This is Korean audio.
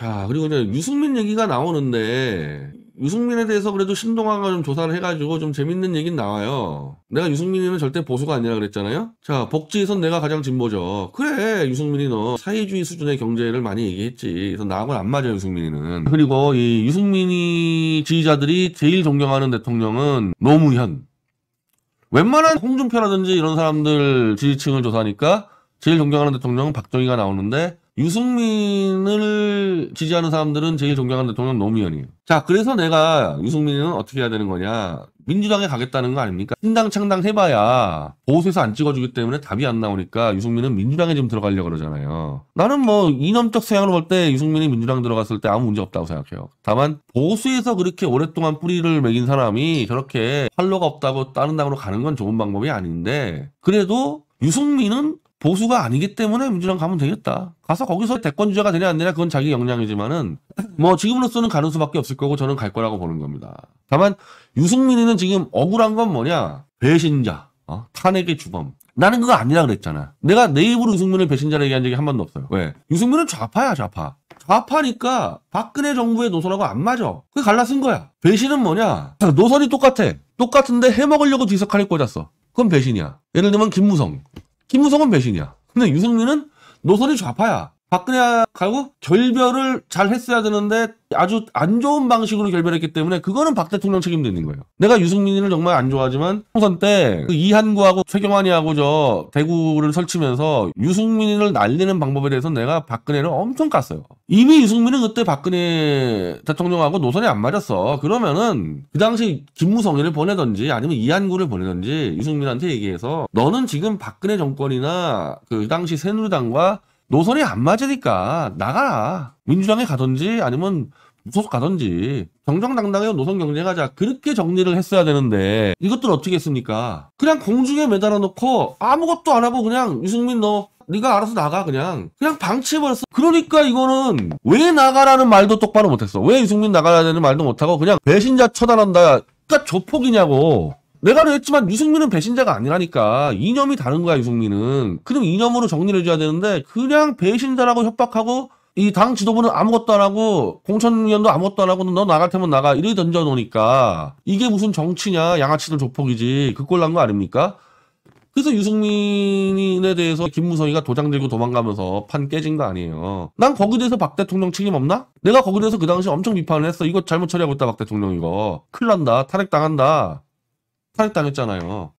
자, 그리고 이제 유승민 얘기가 나오는데, 유승민에 대해서 그래도 신동아가 좀 조사를 해가지고 좀 재밌는 얘기 나와요. 내가 유승민이는 절대 보수가 아니라 그랬잖아요? 자, 복지에선 내가 가장 진보죠. 그래, 유승민이 너 사회주의 수준의 경제를 많이 얘기했지. 그래서 나하고는 안 맞아, 요 유승민이는. 그리고 이 유승민이 지지자들이 제일 존경하는 대통령은 노무현. 웬만한 홍준표라든지 이런 사람들 지지층을 조사하니까 제일 존경하는 대통령은 박정희가 나오는데 유승민을 지지하는 사람들은 제일 존경하는 대통령 노무현이에요. 자, 그래서 내가 유승민은 어떻게 해야 되는 거냐. 민주당에 가겠다는 거 아닙니까? 신당 창당 해봐야 보수에서 안 찍어주기 때문에 답이 안 나오니까 유승민은 민주당에 지금 들어가려고 그러잖아요. 나는 뭐 이념적 서양으로 볼 때 유승민이 민주당 들어갔을 때 아무 문제 없다고 생각해요. 다만 보수에서 그렇게 오랫동안 뿌리를 매긴 사람이 저렇게 활로가 없다고 다른 당으로 가는 건 좋은 방법이 아닌데 그래도 유승민은 보수가 아니기 때문에 민주당 가면 되겠다. 가서 거기서 대권 주자가 되냐 안 되냐 그건 자기 역량이지만은 뭐 지금으로서는 가는 수밖에 없을 거고 저는 갈 거라고 보는 겁니다. 다만 유승민이는 지금 억울한 건 뭐냐 배신자 어? 탄핵의 주범 나는 그거 아니라 그랬잖아. 내가 내 입으로 유승민을 배신자라 얘기한 적이 한 번도 없어요. 왜? 유승민은 좌파야 좌파. 좌파니까 박근혜 정부의 노선하고 안 맞아. 그게 갈라쓴 거야. 배신은 뭐냐? 노선이 똑같아. 똑같은데 해먹으려고 뒤섞하를 꽂았어. 그건 배신이야. 예를 들면 김무성. 김무성은 배신이야. 근데 유승민은 노선이 좌파야. 박근혜 하고 결별을 잘 했어야 되는데 아주 안 좋은 방식으로 결별했기 때문에 그거는 박 대통령 책임도있는 거예요. 내가 유승민을 정말 안 좋아하지만 총선 때 그 이한구하고 최경환이하고 저 대구를 설치면서 유승민을 날리는 방법에 대해서 내가 박근혜를 엄청 깠어요. 이미 유승민은 그때 박근혜 대통령하고 노선이 안 맞았어. 그러면은 그 당시 김무성이를 보내든지 아니면 이한구를 보내든지 유승민한테 얘기해서 너는 지금 박근혜 정권이나 그 당시 새누리당과 노선이 안 맞으니까 나가라. 민주당에 가든지 아니면 무소속 가든지 정정당당의 노선 경쟁하자 그렇게 정리를 했어야 되는데 이것들 어떻게 했습니까? 그냥 공중에 매달아 놓고 아무것도 안 하고 그냥 유승민 너 네가 알아서 나가 그냥 그냥 방치해버렸어 그러니까 이거는 왜 나가라는 말도 똑바로 못했어 왜 유승민 나가라는 말도 못하고 그냥 배신자 처단한다 그러니까 조폭이냐고 내가 그랬지만 유승민은 배신자가 아니라니까 이념이 다른 거야 유승민은 그럼 이념으로 정리를 해줘야 되는데 그냥 배신자라고 협박하고 이 당 지도부는 아무것도 안 하고 공천위원도 아무것도 안 하고 너 나갈 테면 나가 이렇 던져놓으니까 이게 무슨 정치냐 양아치들 조폭이지 그 꼴 난 거 아닙니까? 그래서 유승민에 대해서 김무성이가 도장 들고 도망가면서 판 깨진 거 아니에요. 난 거기 대해서 박 대통령 책임 없나? 내가 거기 대해서 그 당시 엄청 비판을 했어. 이거 잘못 처리하고 있다 박 대통령 이거. 큰일 난다. 탄핵당한다. 타락당했잖아요.